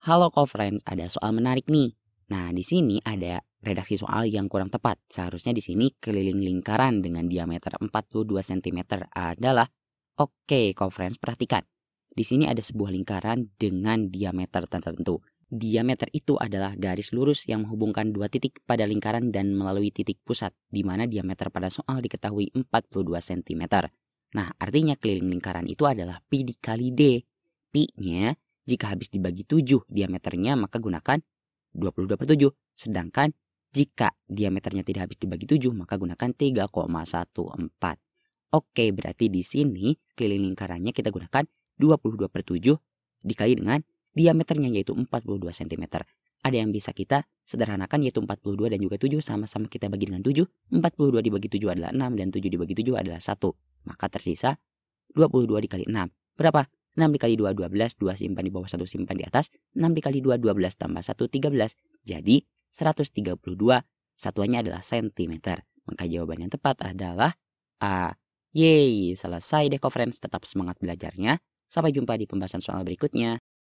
Halo co-friends, ada soal menarik nih. Nah, di sini ada redaksi soal yang kurang tepat. Seharusnya di sini keliling lingkaran dengan diameter 42 cm adalah Oke, co-friends perhatikan. Di sini ada sebuah lingkaran dengan diameter tertentu. Diameter itu adalah garis lurus yang menghubungkan dua titik pada lingkaran dan melalui titik pusat, di mana diameter pada soal diketahui 42 cm. Nah, artinya keliling lingkaran itu adalah pi dikali d. Pi-nya jika habis dibagi 7 diameternya maka gunakan 22 per 7. Sedangkan jika diameternya tidak habis dibagi 7 maka gunakan 3,14. Oke berarti di sini keliling lingkarannya kita gunakan 22 per 7 dikali dengan diameternya yaitu 42 cm. Ada yang bisa kita sederhanakan yaitu 42 dan juga 7 sama-sama kita bagi dengan 7. 42 dibagi 7 adalah 6 dan 7 dibagi 7 adalah 1. Maka tersisa 22 dikali 6. Berapa? 6 dikali 2 12, 2 simpan di bawah 1 simpan di atas, 6 dikali 2 12 tambah 1 13. Jadi 132 satuannya adalah sentimeter. Maka jawaban yang tepat adalah A. Yeay, selesai deh friends, tetap semangat belajarnya. Sampai jumpa di pembahasan soal berikutnya.